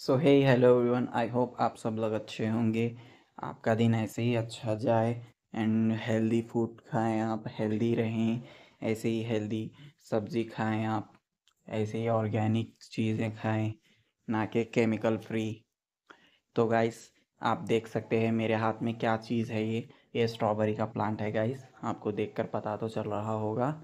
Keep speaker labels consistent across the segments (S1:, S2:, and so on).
S1: So hey hello everyone I hope आप सब लोग अच्छे होंगे आपका दिन ऐसे ही अच्छा जाए एंड हेल्दी फूड खाएं आप हेल्दी रहें ऐसे ही हेल्दी सब्ज़ी खाएं आप ऐसे ही ऑर्गेनिक चीज़ें खाएं ना कि केमिकल फ्री तो गाइस आप देख सकते हैं मेरे हाथ में क्या चीज़ है ये ये स्ट्रॉबेरी का प्लांट है गाइस आपको देखकर पता तो चल रहा होगा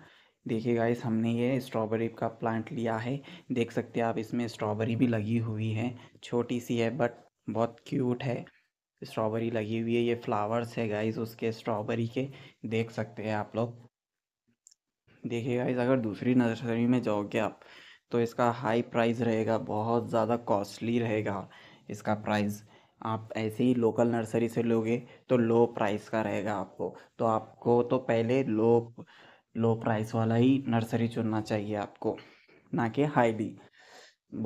S1: देखिए गाइस हमने ये स्ट्रॉबेरी का प्लांट लिया है देख सकते हैं आप इसमें स्ट्रॉबेरी भी लगी हुई है छोटी सी है बट बहुत क्यूट है स्ट्रॉबेरी लगी हुई है ये फ्लावर्स है गाइस उसके स्ट्रॉबेरी के देख सकते हैं आप लोग देखिए गाइस अगर दूसरी नर्सरी में जाओगे आप तो इसका हाई प्राइस रहेगा बहुत ज़्यादा कॉस्टली रहेगा इसका प्राइस आप ऐसे ही लोकल नर्सरी से लोगे तो लो प्राइस का रहेगा आपको तो आपको तो पहले लो लो प्राइस वाला ही नर्सरी चुनना चाहिए आपको ना कि हाई भी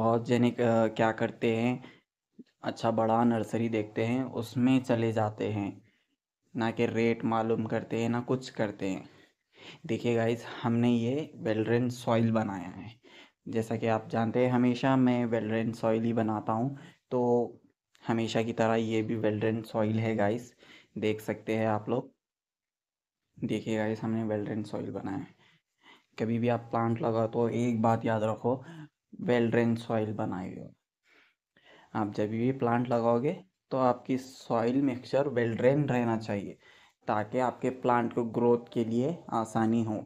S1: बहुत जने क्या करते हैं अच्छा बड़ा नर्सरी देखते हैं उसमें चले जाते हैं ना कि रेट मालूम करते हैं ना कुछ करते हैं देखिए गाइज हमने ये वेलरेन सॉइल बनाया है जैसा कि आप जानते हैं हमेशा मैं वेलरेन सॉइल ही बनाता हूँ तो हमेशा की तरह ये भी वेलरेन सॉइल है गाइस देख सकते हैं आप लोग देखिए गाइस हमने वेल ड्रेन सॉइल बनाया है कभी भी आप प्लांट लगा तो एक बात याद रखो वेल ड्रेन सॉइल बनाई हो आप जब भी प्लांट लगाओगे तो आपकी सॉइल मिक्सचर वेल ड्रेन रहना चाहिए ताकि आपके प्लांट को ग्रोथ के लिए आसानी हो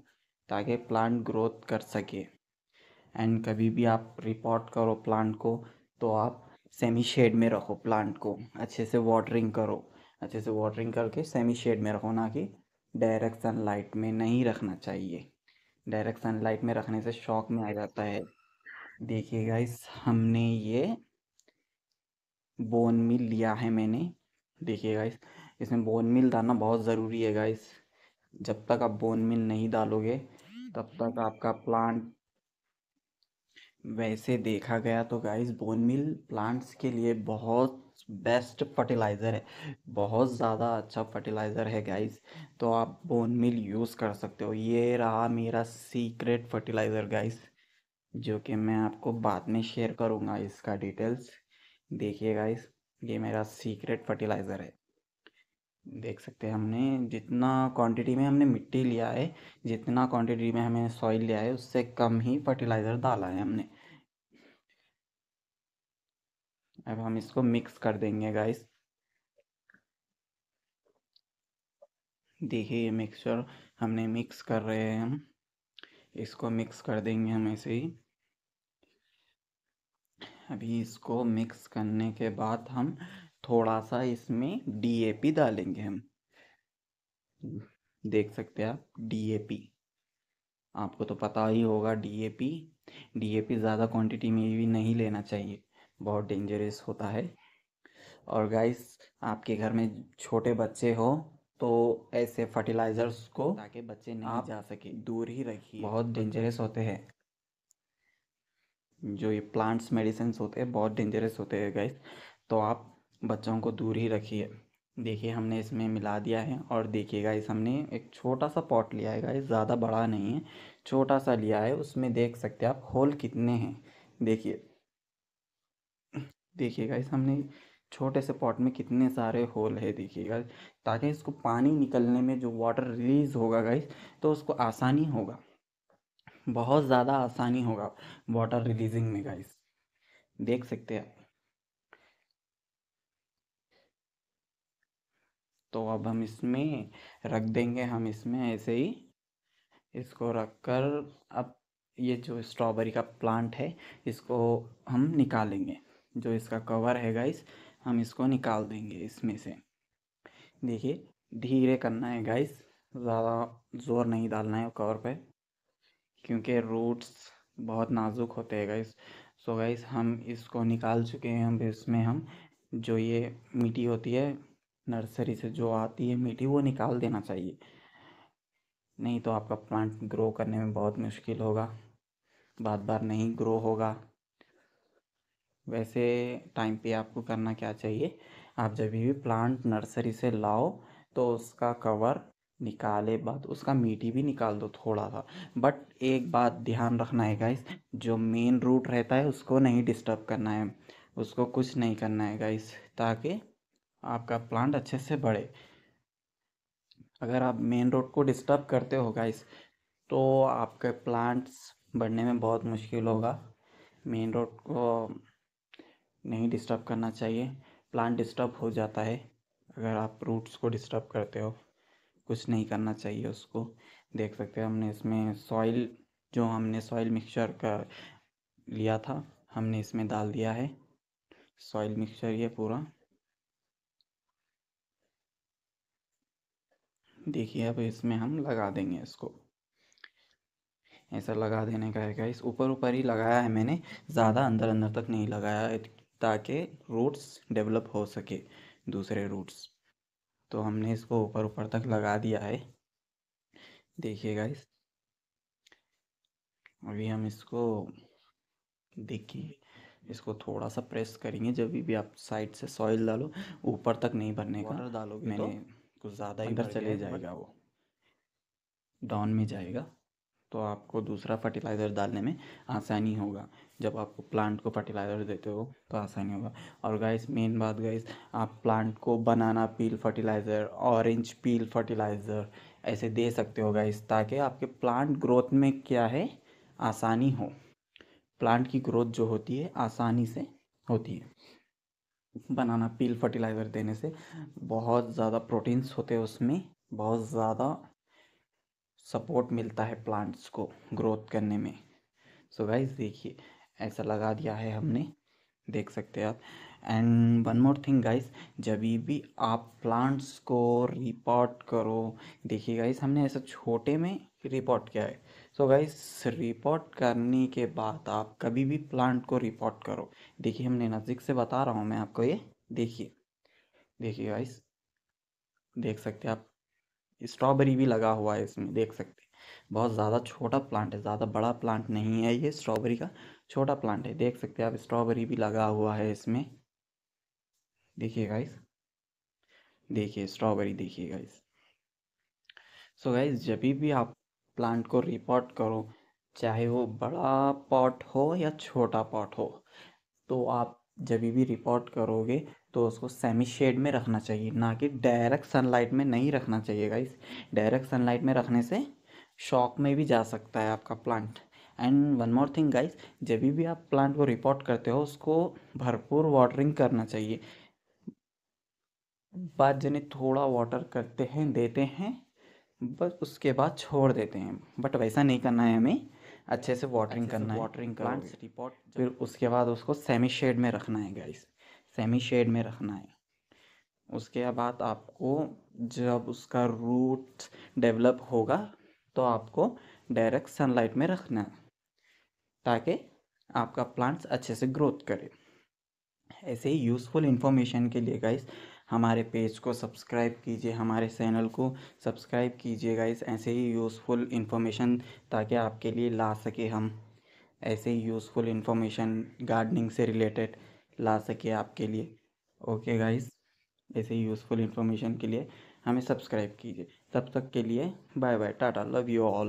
S1: ताकि प्लांट ग्रोथ कर सके एंड कभी भी आप रिपोर्ट करो प्लांट को तो आप सेमी शेड में रखो प्लांट को अच्छे से वाटरिंग करो अच्छे से वाटरिंग करके सेमी शेड में रखो ना कि डायरेक्ट लाइट में नहीं रखना चाहिए डायरेक्ट सनलाइट में रखने से शॉक में आ जाता है देखिए इस हमने ये बोन मिल लिया है मैंने देखिए इस इसमें बोन मिल डालना बहुत ज़रूरी है गाइस जब तक आप बोन मिल नहीं डालोगे तब तक आपका प्लांट वैसे देखा गया तो गाइस बोन मिल प्लांट्स के लिए बहुत बेस्ट फर्टिलाइज़र है बहुत ज़्यादा अच्छा फर्टिलाइज़र है गाइस तो आप बोन मिल यूज़ कर सकते हो ये रहा मेरा सीक्रेट फर्टिलाइज़र गाइस जो कि मैं आपको बाद में शेयर करूँगा इसका डिटेल्स देखिए गाइस ये मेरा सीक्रेट फर्टिलाइज़र है देख सकते हैं हमने जितना क्वांटिटी में हमने मिट्टी लिया है जितना क्वांटिटी में हमें सॉइल लिया है उससे कम ही फर्टिलाइज़र डाला है हमने अब हम इसको मिक्स कर देंगे गाइस देखिए ये मिक्सचर हमने मिक्स कर रहे हैं हम इसको मिक्स कर देंगे हम ऐसे ही अभी इसको मिक्स करने के बाद हम थोड़ा सा इसमें डीएपी डालेंगे हम देख सकते हैं आप डीएपी आपको तो पता ही होगा डीएपी डीएपी ज़्यादा क्वांटिटी में भी नहीं लेना चाहिए बहुत डेंजरस होता है और गाइस आपके घर में छोटे बच्चे हो तो ऐसे फर्टिलाइजर्स को ताकि बच्चे नहीं जा सके दूर ही रखिए बहुत डेंजरस होते हैं जो ये प्लांट्स मेडिसिन होते हैं बहुत डेंजरस होते हैं गाइस तो आप बच्चों को दूर ही रखिए देखिए हमने इसमें मिला दिया है और देखिए गाइस हमने एक छोटा सा पॉट लिया है गाइस ज़्यादा बड़ा नहीं है छोटा सा लिया है उसमें देख सकते हैं आप होल कितने हैं देखिए देखिएगा इस हमने छोटे से पॉट में कितने सारे होल है देखिएगा ताकि इसको पानी निकलने में जो वाटर रिलीज़ होगा गाइस तो उसको आसानी होगा बहुत ज़्यादा आसानी होगा वाटर रिलीजिंग में गाइस देख सकते हैं तो अब हम इसमें रख देंगे हम इसमें ऐसे ही इसको रख कर अब ये जो स्ट्रॉबेरी का प्लांट है इसको हम निकालेंगे जो इसका कवर है गाइस हम इसको निकाल देंगे इसमें से देखिए धीरे करना है गाइस ज़्यादा ज़ोर नहीं डालना है कवर पे क्योंकि रूट्स बहुत नाजुक होते हैं गाइस सो गाइस हम इसको निकाल चुके हैं अब इसमें हम जो ये मिट्टी होती है नर्सरी से जो आती है मिट्टी वो निकाल देना चाहिए नहीं तो आपका प्लांट ग्रो करने में बहुत मुश्किल होगा बार बार नहीं ग्रो होगा वैसे टाइम पे आपको करना क्या चाहिए आप जब भी प्लांट नर्सरी से लाओ तो उसका कवर निकाले बाद उसका मीटी भी निकाल दो थोड़ा सा बट एक बात ध्यान रखना है गाइस जो मेन रूट रहता है उसको नहीं डिस्टर्ब करना है उसको कुछ नहीं करना है गाइस ताकि आपका प्लांट अच्छे से बढ़े अगर आप मेन रोड को डिस्टर्ब करते हो गाइस तो आपके प्लांट्स बढ़ने में बहुत मुश्किल होगा मेन रोड को नहीं डिस्टर्ब करना चाहिए प्लांट डिस्टर्ब हो जाता है अगर आप रूट्स को डिस्टर्ब करते हो कुछ नहीं करना चाहिए उसको देख सकते हैं हमने इसमें सॉइल जो हमने सॉइल मिक्सचर का लिया था हमने इसमें डाल दिया है सॉइल मिक्सचर ये पूरा देखिए अब इसमें हम लगा देंगे इसको ऐसा लगा देने का है इस ऊपर ऊपर ही लगाया है मैंने ज़्यादा अंदर अंदर तक नहीं लगाया ताकि रूट्स डेवलप हो सके दूसरे रूट्स तो हमने इसको ऊपर ऊपर तक लगा दिया है देखिएगा इस अभी हम इसको देखिए इसको थोड़ा सा प्रेस करेंगे जब भी आप साइड से सॉइल डालो ऊपर तक नहीं भरने का डालोगे तो? मैंने तो कुछ ज़्यादा इधर चले जाएगा वो डाउन में जाएगा तो आपको दूसरा फर्टिलाइज़र डालने में आसानी होगा जब आप प्लांट को फर्टिलाइज़र देते हो तो आसानी होगा और गाइस मेन बात गाइस आप प्लांट को banana peel fertiliser orange peel fertiliser ऐसे दे सकते हो गाइस ताकि आपके प्लांट ग्रोथ में क्या है आसानी हो प्लांट की ग्रोथ जो होती है आसानी से होती है बनाना पील फर्टिलाइज़र देने से बहुत ज़्यादा प्रोटीन्स होते हैं उसमें बहुत ज़्यादा सपोर्ट मिलता है प्लांट्स को ग्रोथ करने में सो गाइज देखिए ऐसा लगा दिया है हमने देख सकते हैं आप and one more thing guys जब भी आप प्लांट्स को रिपोर्ट करो देखिए गाइस हमने ऐसा छोटे में रिपोर्ट किया है सो गाइस रिपोर्ट करने के बाद आप कभी भी प्लांट को रिपोर्ट करो देखिए हमने नज़दीक से बता रहा हूँ मैं आपको ये देखिए देखिए गाइस देख सकते हैं आप स्ट्रॉबेरी भी लगा हुआ है इसमें देख सकते हैं बहुत ज़्यादा छोटा प्लांट है ज़्यादा बड़ा प्लांट नहीं है ये स्ट्रॉबेरी का छोटा प्लांट है देख सकते हैं आप स्ट्रॉबेरी भी लगा हुआ है इसमें देखिए गाइस देखिए स्ट्रॉबेरी देखिए गाइस सो गाइस जब भी आप प्लांट को रिपोर्ट करो चाहे वो बड़ा पॉट हो या छोटा पॉट हो तो आप जब भी रिपोर्ट करोगे तो उसको सेमी शेड में रखना चाहिए ना कि डायरेक्ट सनलाइट में नहीं रखना चाहिए गाइस डायरेक्ट सनलाइट में रखने से शॉक में भी जा सकता है आपका plant and one more thing guys जब भी आप प्लांट को रिपोर्ट करते हो उसको भरपूर वाटरिंग करना चाहिए बाद जने थोड़ा वाटर करते हैं देते हैं बस उसके बाद छोड़ देते हैं बट वैसा नहीं करना है हमें अच्छे से वाटरिंग करना है वाटरिंग प्लांट्स रिपोर्ट फिर उसके बाद उसको सेमी शेड में रखना है गाइस सेमी शेड में रखना है उसके बाद आपको जब उसका रूट डेवलप होगा तो आपको डायरेक्ट सनलाइट में रखना है ताकि आपका प्लांट्स अच्छे से ग्रोथ करे ऐसे ही यूज़फुल इंफॉर्मेशन के लिए गाइस हमारे पेज को सब्सक्राइब कीजिए हमारे चैनल को सब्सक्राइब कीजिए गाइस ऐसे ही यूज़फुल इंफॉर्मेशन ताकि आपके लिए ला सके हम ऐसे ही यूज़फुल इंफॉर्मेशन गार्डनिंग से रिलेटेड ला सके आपके लिए ओके गाइस ऐसे यूज़फुल इन्फॉर्मेशन के लिए हमें सब्सक्राइब कीजिए तब तक के लिए bye bye tata love you all